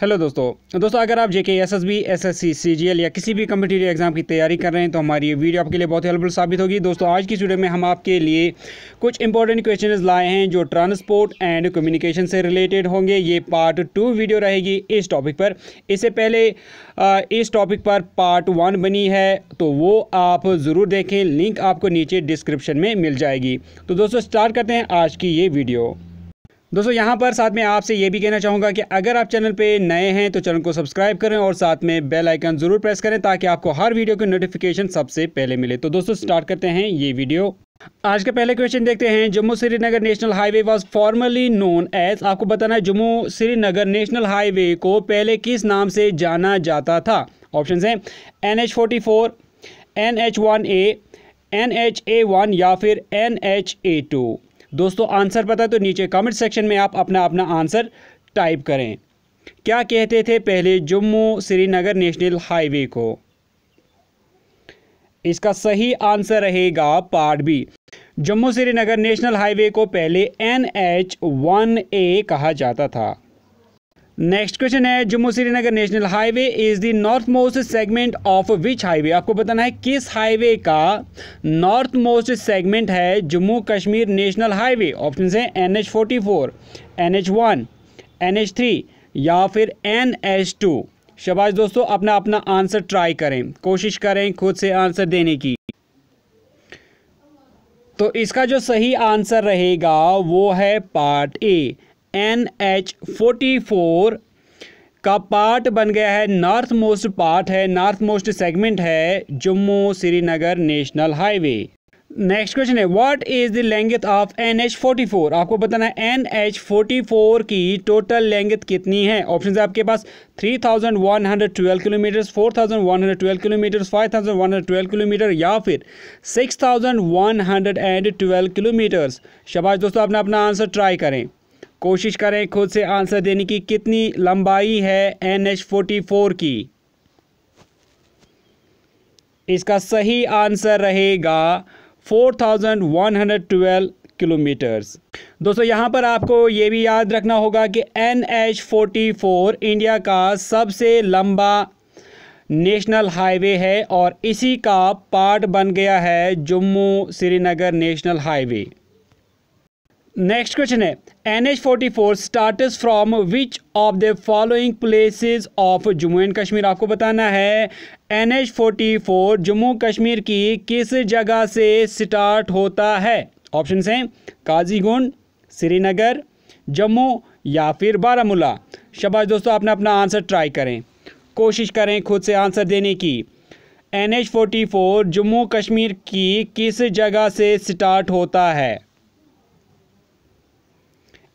hello दोस्तों दोस्तों अगर आप JK S S B S S C C G L या किसी भी कम्पिटेटिव एग्जाम की तैयारी कर रहे हैं तो हमारी ये वीडियो आपके लिए बहुत हेल्पफुल साबित होगी दोस्तों आज की वीडियो में हम आपके लिए कुछ इंपॉर्टेंट क्वेश्चन लाए हैं जो ट्रांसपोर्ट एंड कम्युनिकेशन से रिलेटेड होंगे ये पार्ट टू वीडियो रहेगी इस टॉपिक पर इससे पहले इस टॉपिक पर पार्ट वन बनी है तो वो आप ज़रूर देखें लिंक आपको नीचे डिस्क्रिप्शन में मिल जाएगी तो दोस्तों स्टार्ट करते हैं आज की ये वीडियो दोस्तों यहाँ पर साथ में आपसे ये भी कहना चाहूँगा कि अगर आप चैनल पे नए हैं तो चैनल को सब्सक्राइब करें और साथ में बेल आइकन ज़रूर प्रेस करें ताकि आपको हर वीडियो की नोटिफिकेशन सबसे पहले मिले तो दोस्तों स्टार्ट करते हैं ये वीडियो आज का पहले क्वेश्चन देखते हैं Jammu Srinagar national highway was formerly known as आपको बताना है जम्मू श्रीनगर नेशनल हाईवे को पहले किस नाम से जाना जाता था ऑप्शन हैं N H forty four N H one A N H A one या फिर एन एच ए टू दोस्तों आंसर पता तो नीचे कमेंट सेक्शन में आप अपना अपना आंसर टाइप करें क्या कहते थे पहले जम्मू श्रीनगर नेशनल हाईवे को इसका सही आंसर रहेगा part B Jammu Srinagar national highway को पहले एन एच वन ए कहा जाता था नेक्स्ट क्वेश्चन है Jammu Srinagar national highway is the north most segment of which highway आपको बताना है किस हाईवे का नॉर्थ मोस्ट सेगमेंट है Jammu Kashmir national highway option है N H forty four N H one N H three या फिर एन एच टू शबाज दोस्तों अपना अपना आंसर ट्राई करें कोशिश करें खुद से आंसर देने की तो इसका जो सही आंसर रहेगा वो है part A N H forty four का पार्ट बन गया है नॉर्थ मोस्ट पार्ट है नॉर्थ मोस्ट सेगमेंट है Jammu Srinagar national highway next question है what is the length of N H forty four आपको बताना है एन एच फोर्टी फोर की टोटल लेंथ कितनी है ऑप्शन है आपके पास three thousand one hundred twelve kilometre four thousand one hundred twelve kilometre five thousand one hundred twelve kilometre या फिर six thousand one hundred and twelve kilometres शबाश दोस्तों आपने अपना आंसर ट्राई करें कोशिश करें खुद से आंसर देने की कितनी लंबाई है एन एच फोर्टी फोर की इसका सही आंसर रहेगा four thousand one hundred twelve kilometres दोस्तों यहां पर आपको ये भी याद रखना होगा कि N H forty four India का सबसे लंबा नेशनल हाईवे है और इसी का पार्ट बन गया है Jammu Srinagar national highway next question है N H forty four starts from which of the following places of Jammu and Kashmir आपको बताना है N H forty four Jammu Kashmir की किस जगह से स्टार्ट होता है ऑप्शन हैं काजीगुंड श्रीनगर जम्मू या फिर बारामूला शबाश दोस्तों आपने अपना आंसर ट्राई करें कोशिश करें खुद से आंसर देने की N H forty four Jammu Kashmir की किस जगह से स्टार्ट होता है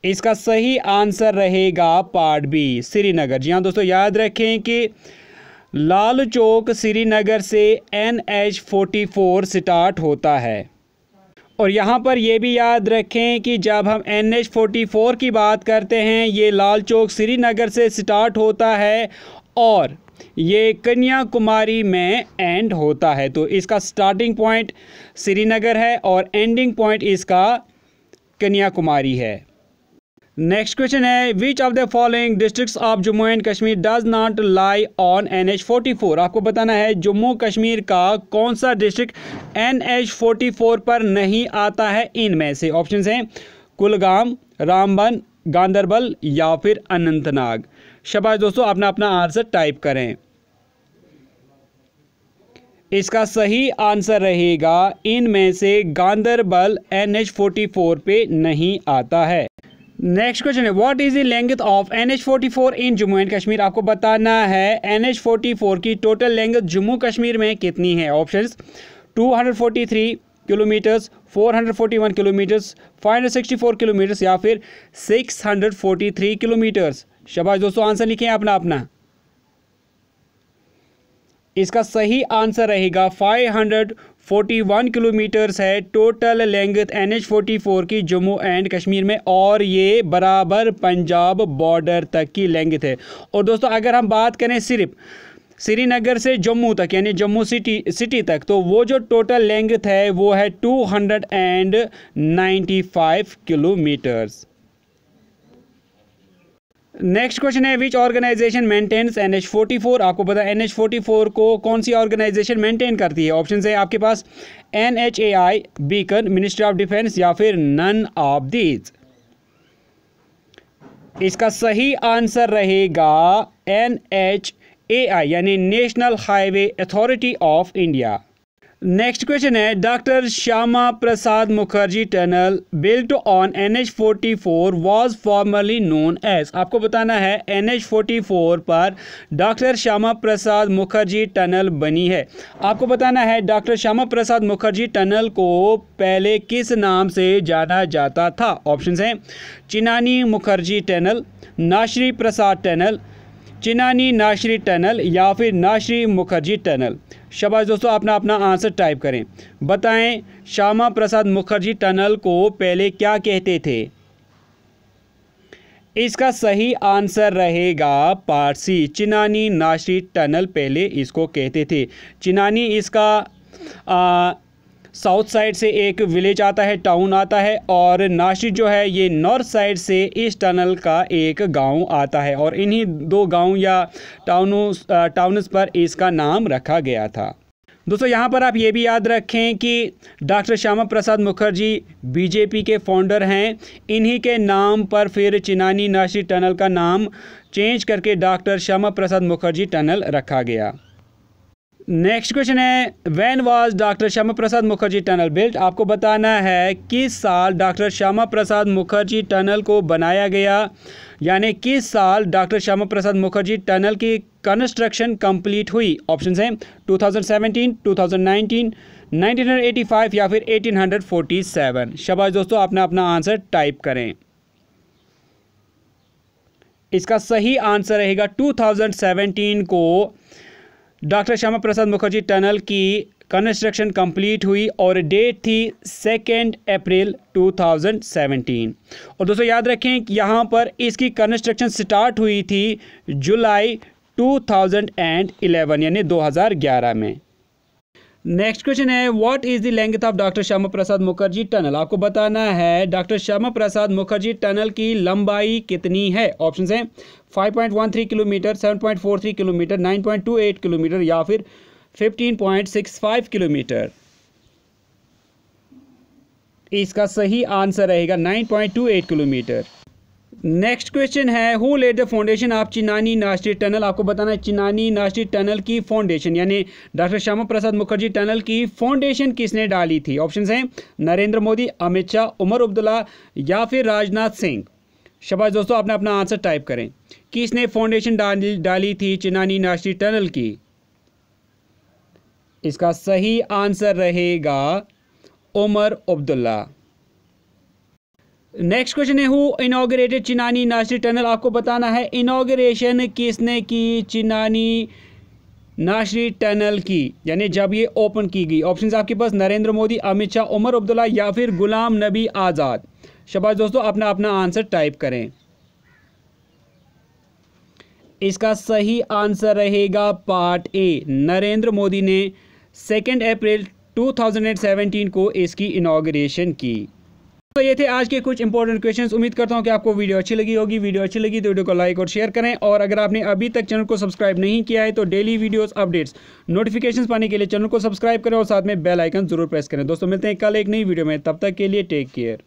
इसका सही आंसर रहेगा पार्ट बी श्रीनगर जी हाँ दोस्तों याद रखें कि लाल चौक श्रीनगर से N H forty four start होता है और यहाँ पर ये भी याद रखें कि जब हम एन एच फोर्टी फोर की बात करते हैं ये लाल चौक श्रीनगर से स्टार्ट होता है और ये कन्याकुमारी में एंड होता है तो इसका स्टार्टिंग पॉइंट श्रीनगर है और एंडिंग पॉइंट इसका कन्याकुमारी है नेक्स्ट क्वेश्चन है which of the following districts of Jammu and Kashmir does not lie on N H forty four आपको बताना है जम्मू कश्मीर का कौन सा district N H forty four पर नहीं आता है इनमें से ऑप्शन हैं कुलगाम रामबन गांधरबल या फिर अनंतनाग शबाश दोस्तों अपना अपना आंसर टाइप करें इसका सही आंसर रहेगा इनमें से Ganderbal N H forty four पे नहीं आता है नेक्स्ट क्वेश्चन है what is the length of N H in Jammu and Kashmir आपको बताना है एन एच की टोटल लेंथ जम्मू कश्मीर में कितनी है option two kilometres 441 kilometres 564 kilometres या फिर 643 किलोमीटर्स शबाश दोस्तों आंसर लिखें अपना अपना इसका सही आंसर रहेगा 41 किलोमीटर्स है टोटल लेंथ एन एच की जम्मू एंड कश्मीर में और ये बराबर पंजाब बॉर्डर तक की लेंथ है और दोस्तों अगर हम बात करें सिर्फ श्रीनगर से जम्मू तक यानी जम्मू सिटी सिटी तक तो वो जो टोटल लेंथ है वो है 295 किलोमीटर्स नेक्स्ट क्वेश्चन है which organisation maintains N H forty four आपको पता है एन एच फोर्टी फोर को कौन सी ऑर्गेनाइजेशन मेंटेन करती है ऑप्शन है आपके पास N H A I beacon ministry of defence या फिर नन ऑफ दीज इसका सही आंसर रहेगा एन एच ए आई यानी national highway authority of India next question है doctor Shyama Prasad Mukherjee tunnel built on N H forty four was formerly known as आपको बताना है एन एच फोर्टी फोर पर doctor Shyama Prasad Mukherjee tunnel बनी है आपको बताना है डॉक्टर श्यामा प्रसाद मुखर्जी टनल को पहले किस नाम से जाना जाता था ऑप्शन हैं Chenani Mukherjee tunnel Nashri Prasad tunnel Chenani Nashri tunnel या फिर नाशरी मुखर्जी टनल शबाश दोस्तों अपना अपना आंसर टाइप करें बताएं श्यामा प्रसाद मुखर्जी टनल को पहले क्या कहते थे इसका सही आंसर रहेगा पारसी चिनानी नाशरी टनल पहले इसको कहते थे चिनानी इसका आ, साउथ साइड से एक विलेज आता है टाउन आता है और नासिक जो है ये नॉर्थ साइड से इस टनल का एक गांव आता है और इन्हीं दो गांव या टाउनों टाउनस पर इसका नाम रखा गया था दोस्तों यहाँ पर आप ये भी याद रखें कि डॉक्टर श्यामा प्रसाद मुखर्जी बीजेपी के फाउंडर हैं इन्हीं के नाम पर फिर चिनानी नाशी टनल का नाम चेंज करके डॉक्टर श्यामा प्रसाद मुखर्जी टनल रखा गया नेक्स्ट क्वेश्चन है when was doctor Shyama Prasad Mukherjee tunnel built आपको बताना है किस साल डॉक्टर श्यामा प्रसाद मुखर्जी टनल को बनाया गया यानी किस साल डॉक्टर श्यामा प्रसाद मुखर्जी टनल की कंस्ट्रक्शन कंप्लीट हुई ऑप्शन हैं 2017, 2019, 1985 या फिर 1847 शबाज दोस्तों आपने अपना आंसर टाइप करें इसका सही आंसर रहेगा टू को डॉक्टर श्यामा प्रसाद मुखर्जी टनल की कंस्ट्रक्शन कंप्लीट हुई और डेट थी सेकेंड अप्रैल 2017 और दोस्तों याद रखें कि यहाँ पर इसकी कंस्ट्रक्शन स्टार्ट हुई थी जुलाई 2011 यानी 2011 में नेक्स्ट क्वेश्चन है what is the length of doctor Shyama Prasad Mukherjee tunnel आपको बताना है डॉक्टर श्यामा प्रसाद मुखर्जी टनल की लंबाई कितनी है ऑप्शन हैं 5.13 किलोमीटर 7.43 किलोमीटर 9.28 किलोमीटर या फिर 15.65 किलोमीटर इसका सही आंसर रहेगा 9.28 किलोमीटर नेक्स्ट क्वेश्चन है who laid the foundation of Chenani Nashri tunnel आपको बताना है चिनानी नाश्री टनल की फाउंडेशन यानी डॉक्टर श्यामा प्रसाद मुखर्जी टनल की फाउंडेशन किसने डाली थी ऑप्शन हैं नरेंद्र मोदी अमित शाह उमर अब्दुल्ला या फिर राजनाथ सिंह शबाश दोस्तों आपने अपना आंसर टाइप करें किसने फाउंडेशन डाली डाली थी चिनानी नाश्री टनल की इसका सही आंसर रहेगा उमर अब्दुल्ला नेक्स्ट क्वेश्चन है who inaugurated Chenani national tunnel आपको बताना है इनाग्रेशन किसने की चिनानी नाशरी टनल की यानी जब ये ओपन की गई ऑप्शंस आपके पास नरेंद्र मोदी अमित शाह उमर अब्दुल्ला या फिर गुलाम नबी आज़ाद शबाज दोस्तों अपना अपना आंसर टाइप करें इसका सही आंसर रहेगा पार्ट ए नरेंद्र मोदी ने सेकेंड अप्रैल 2017 को इसकी इनाग्रेशन की तो ये थे आज के कुछ इंपॉर्टेंट क्वेश्चंस उम्मीद करता हूँ कि आपको वीडियो अच्छी लगी होगी वीडियो अच्छी लगी तो वीडियो को लाइक और शेयर करें और अगर आपने अभी तक चैनल को सब्सक्राइब नहीं किया है तो डेली वीडियोस अपडेट्स नोटिफिकेशंस पाने के लिए चैनल को सब्सक्राइब करें और साथ में बेल आइकन जरूर प्रेस करें दोस्तों मिलते हैं कल एक नई वीडियो में तब तक के लिए टेक केयर